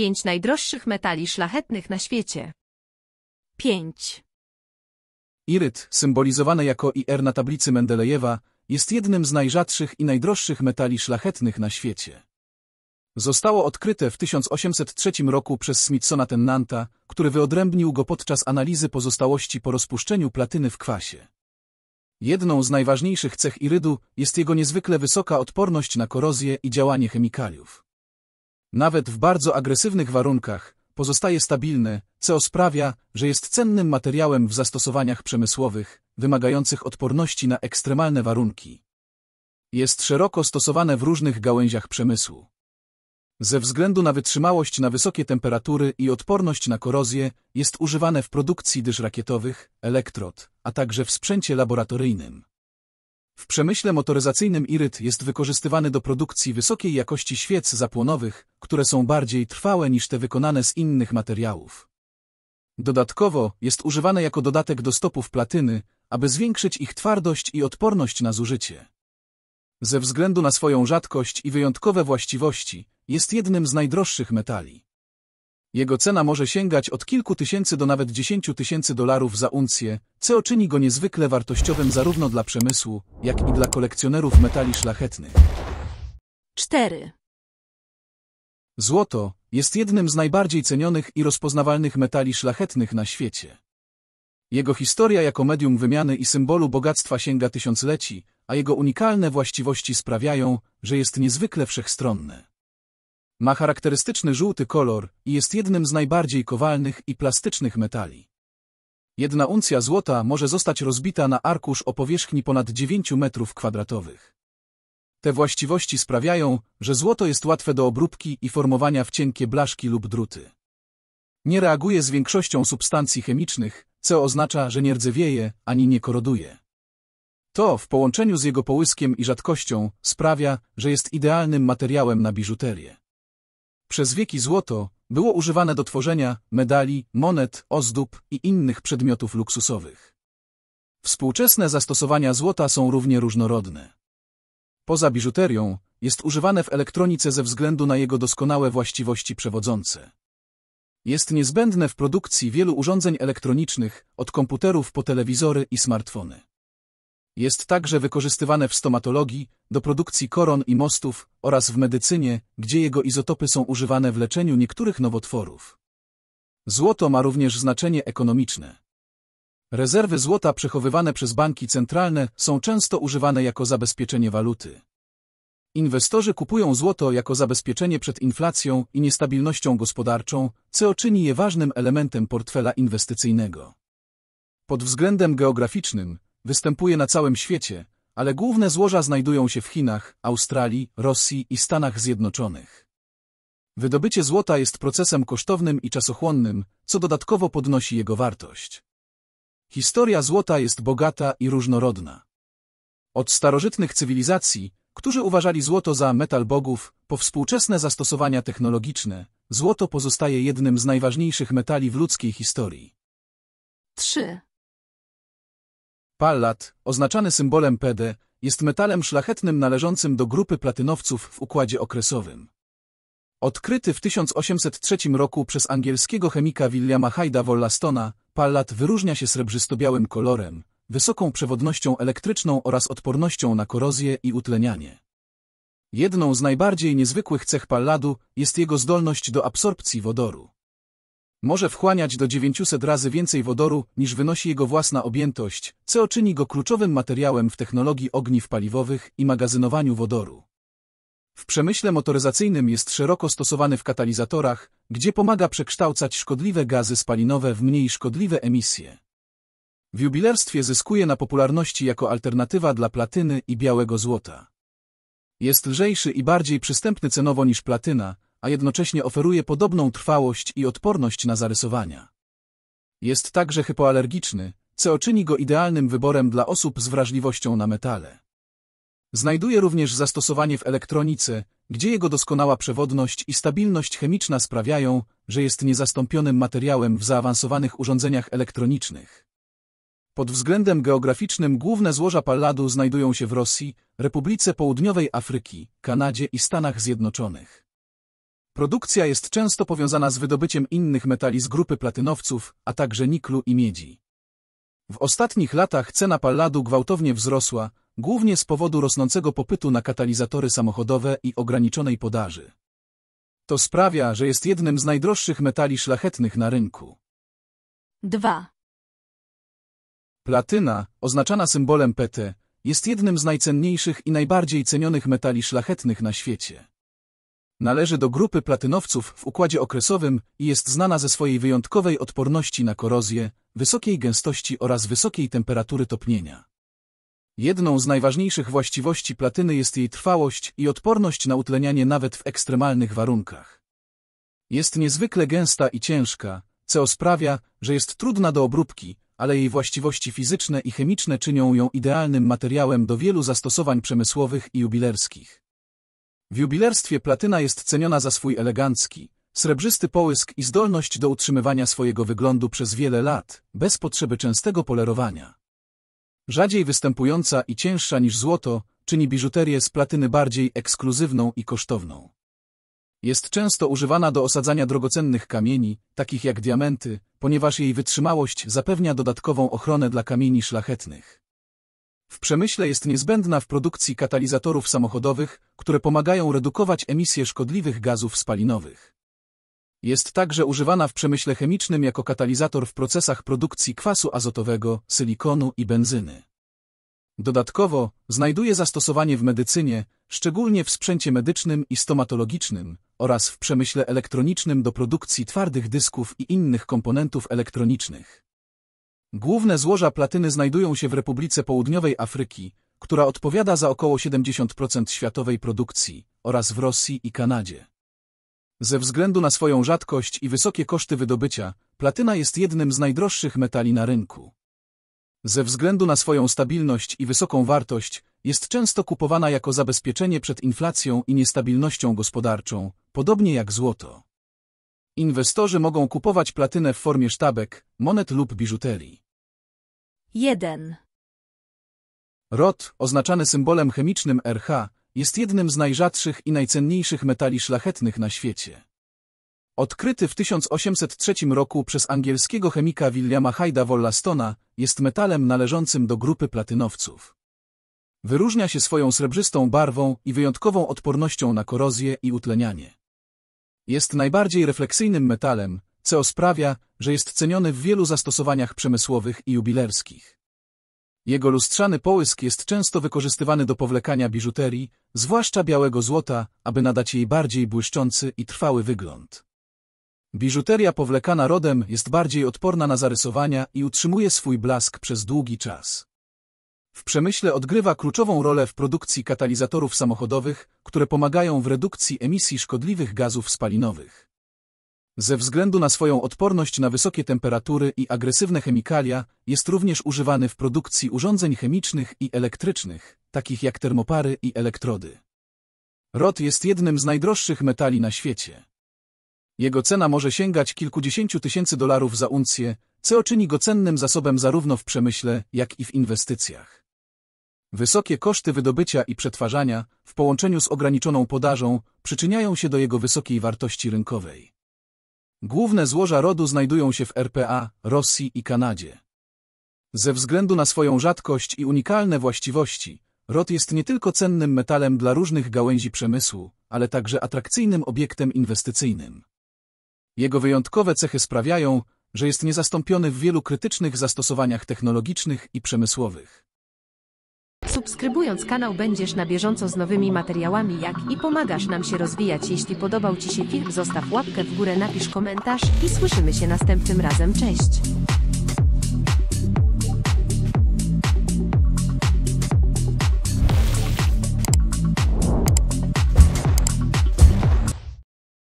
5 najdroższych metali szlachetnych na świecie. 5. Iryt, symbolizowany jako IR na tablicy Mendelejewa, jest jednym z najrzadszych i najdroższych metali szlachetnych na świecie. Zostało odkryte w 1803 roku przez Smithsona Tennanta, który wyodrębnił go podczas analizy pozostałości po rozpuszczeniu platyny w kwasie. Jedną z najważniejszych cech irydu jest jego niezwykle wysoka odporność na korozję i działanie chemikaliów nawet w bardzo agresywnych warunkach, pozostaje stabilny, co sprawia, że jest cennym materiałem w zastosowaniach przemysłowych, wymagających odporności na ekstremalne warunki. Jest szeroko stosowane w różnych gałęziach przemysłu. Ze względu na wytrzymałość na wysokie temperatury i odporność na korozję jest używane w produkcji dyżrakietowych, rakietowych, elektrod, a także w sprzęcie laboratoryjnym. W przemyśle motoryzacyjnym iryt jest wykorzystywany do produkcji wysokiej jakości świec zapłonowych, które są bardziej trwałe niż te wykonane z innych materiałów. Dodatkowo jest używane jako dodatek do stopów platyny, aby zwiększyć ich twardość i odporność na zużycie. Ze względu na swoją rzadkość i wyjątkowe właściwości, jest jednym z najdroższych metali. Jego cena może sięgać od kilku tysięcy do nawet dziesięciu tysięcy dolarów za uncję, co czyni go niezwykle wartościowym zarówno dla przemysłu, jak i dla kolekcjonerów metali szlachetnych. 4. Złoto jest jednym z najbardziej cenionych i rozpoznawalnych metali szlachetnych na świecie. Jego historia jako medium wymiany i symbolu bogactwa sięga tysiącleci, a jego unikalne właściwości sprawiają, że jest niezwykle wszechstronne. Ma charakterystyczny żółty kolor i jest jednym z najbardziej kowalnych i plastycznych metali. Jedna uncja złota może zostać rozbita na arkusz o powierzchni ponad 9 metrów kwadratowych. Te właściwości sprawiają, że złoto jest łatwe do obróbki i formowania w cienkie blaszki lub druty. Nie reaguje z większością substancji chemicznych, co oznacza, że nie rdzewieje ani nie koroduje. To, w połączeniu z jego połyskiem i rzadkością, sprawia, że jest idealnym materiałem na biżuterię. Przez wieki złoto było używane do tworzenia medali, monet, ozdób i innych przedmiotów luksusowych. Współczesne zastosowania złota są równie różnorodne. Poza biżuterią, jest używane w elektronice ze względu na jego doskonałe właściwości przewodzące. Jest niezbędne w produkcji wielu urządzeń elektronicznych, od komputerów po telewizory i smartfony. Jest także wykorzystywane w stomatologii, do produkcji koron i mostów oraz w medycynie, gdzie jego izotopy są używane w leczeniu niektórych nowotworów. Złoto ma również znaczenie ekonomiczne. Rezerwy złota przechowywane przez banki centralne są często używane jako zabezpieczenie waluty. Inwestorzy kupują złoto jako zabezpieczenie przed inflacją i niestabilnością gospodarczą, co czyni je ważnym elementem portfela inwestycyjnego. Pod względem geograficznym, Występuje na całym świecie, ale główne złoża znajdują się w Chinach, Australii, Rosji i Stanach Zjednoczonych. Wydobycie złota jest procesem kosztownym i czasochłonnym, co dodatkowo podnosi jego wartość. Historia złota jest bogata i różnorodna. Od starożytnych cywilizacji, którzy uważali złoto za metal bogów, po współczesne zastosowania technologiczne, złoto pozostaje jednym z najważniejszych metali w ludzkiej historii. 3. Pallat, oznaczany symbolem PD, jest metalem szlachetnym należącym do grupy platynowców w układzie okresowym. Odkryty w 1803 roku przez angielskiego chemika Williama Hyda Wollastona, pallat wyróżnia się srebrzysto-białym kolorem, wysoką przewodnością elektryczną oraz odpornością na korozję i utlenianie. Jedną z najbardziej niezwykłych cech palladu jest jego zdolność do absorpcji wodoru. Może wchłaniać do 900 razy więcej wodoru niż wynosi jego własna objętość, co czyni go kluczowym materiałem w technologii ogniw paliwowych i magazynowaniu wodoru. W przemyśle motoryzacyjnym jest szeroko stosowany w katalizatorach, gdzie pomaga przekształcać szkodliwe gazy spalinowe w mniej szkodliwe emisje. W jubilerstwie zyskuje na popularności jako alternatywa dla platyny i białego złota. Jest lżejszy i bardziej przystępny cenowo niż platyna, a jednocześnie oferuje podobną trwałość i odporność na zarysowania. Jest także hypoalergiczny, co czyni go idealnym wyborem dla osób z wrażliwością na metale. Znajduje również zastosowanie w elektronice, gdzie jego doskonała przewodność i stabilność chemiczna sprawiają, że jest niezastąpionym materiałem w zaawansowanych urządzeniach elektronicznych. Pod względem geograficznym główne złoża palladu znajdują się w Rosji, Republice Południowej Afryki, Kanadzie i Stanach Zjednoczonych. Produkcja jest często powiązana z wydobyciem innych metali z grupy platynowców, a także niklu i miedzi. W ostatnich latach cena palladu gwałtownie wzrosła, głównie z powodu rosnącego popytu na katalizatory samochodowe i ograniczonej podaży. To sprawia, że jest jednym z najdroższych metali szlachetnych na rynku. 2. Platyna, oznaczana symbolem PT, jest jednym z najcenniejszych i najbardziej cenionych metali szlachetnych na świecie. Należy do grupy platynowców w układzie okresowym i jest znana ze swojej wyjątkowej odporności na korozję, wysokiej gęstości oraz wysokiej temperatury topnienia. Jedną z najważniejszych właściwości platyny jest jej trwałość i odporność na utlenianie nawet w ekstremalnych warunkach. Jest niezwykle gęsta i ciężka, co sprawia, że jest trudna do obróbki, ale jej właściwości fizyczne i chemiczne czynią ją idealnym materiałem do wielu zastosowań przemysłowych i jubilerskich. W jubilerstwie platyna jest ceniona za swój elegancki, srebrzysty połysk i zdolność do utrzymywania swojego wyglądu przez wiele lat, bez potrzeby częstego polerowania. Rzadziej występująca i cięższa niż złoto, czyni biżuterię z platyny bardziej ekskluzywną i kosztowną. Jest często używana do osadzania drogocennych kamieni, takich jak diamenty, ponieważ jej wytrzymałość zapewnia dodatkową ochronę dla kamieni szlachetnych w przemyśle jest niezbędna w produkcji katalizatorów samochodowych, które pomagają redukować emisję szkodliwych gazów spalinowych. Jest także używana w przemyśle chemicznym jako katalizator w procesach produkcji kwasu azotowego, silikonu i benzyny. Dodatkowo znajduje zastosowanie w medycynie, szczególnie w sprzęcie medycznym i stomatologicznym oraz w przemyśle elektronicznym do produkcji twardych dysków i innych komponentów elektronicznych. Główne złoża platyny znajdują się w Republice Południowej Afryki, która odpowiada za około 70% światowej produkcji, oraz w Rosji i Kanadzie. Ze względu na swoją rzadkość i wysokie koszty wydobycia, platyna jest jednym z najdroższych metali na rynku. Ze względu na swoją stabilność i wysoką wartość, jest często kupowana jako zabezpieczenie przed inflacją i niestabilnością gospodarczą, podobnie jak złoto. Inwestorzy mogą kupować platynę w formie sztabek, monet lub biżuterii. 1. Rod, oznaczany symbolem chemicznym RH, jest jednym z najrzadszych i najcenniejszych metali szlachetnych na świecie. Odkryty w 1803 roku przez angielskiego chemika Williama Hyda Wollastona, jest metalem należącym do grupy platynowców. Wyróżnia się swoją srebrzystą barwą i wyjątkową odpornością na korozję i utlenianie. Jest najbardziej refleksyjnym metalem, co sprawia, że jest ceniony w wielu zastosowaniach przemysłowych i jubilerskich. Jego lustrzany połysk jest często wykorzystywany do powlekania biżuterii, zwłaszcza białego złota, aby nadać jej bardziej błyszczący i trwały wygląd. Biżuteria powlekana rodem jest bardziej odporna na zarysowania i utrzymuje swój blask przez długi czas. W przemyśle odgrywa kluczową rolę w produkcji katalizatorów samochodowych, które pomagają w redukcji emisji szkodliwych gazów spalinowych. Ze względu na swoją odporność na wysokie temperatury i agresywne chemikalia, jest również używany w produkcji urządzeń chemicznych i elektrycznych, takich jak termopary i elektrody. Rod jest jednym z najdroższych metali na świecie. Jego cena może sięgać kilkudziesięciu tysięcy dolarów za uncję, co czyni go cennym zasobem zarówno w przemyśle, jak i w inwestycjach. Wysokie koszty wydobycia i przetwarzania, w połączeniu z ograniczoną podażą, przyczyniają się do jego wysokiej wartości rynkowej. Główne złoża rodu znajdują się w RPA, Rosji i Kanadzie. Ze względu na swoją rzadkość i unikalne właściwości, rod jest nie tylko cennym metalem dla różnych gałęzi przemysłu, ale także atrakcyjnym obiektem inwestycyjnym. Jego wyjątkowe cechy sprawiają, że jest niezastąpiony w wielu krytycznych zastosowaniach technologicznych i przemysłowych. Subskrybując kanał będziesz na bieżąco z nowymi materiałami jak i pomagasz nam się rozwijać. Jeśli podobał Ci się film zostaw łapkę w górę, napisz komentarz i słyszymy się następnym razem. Cześć!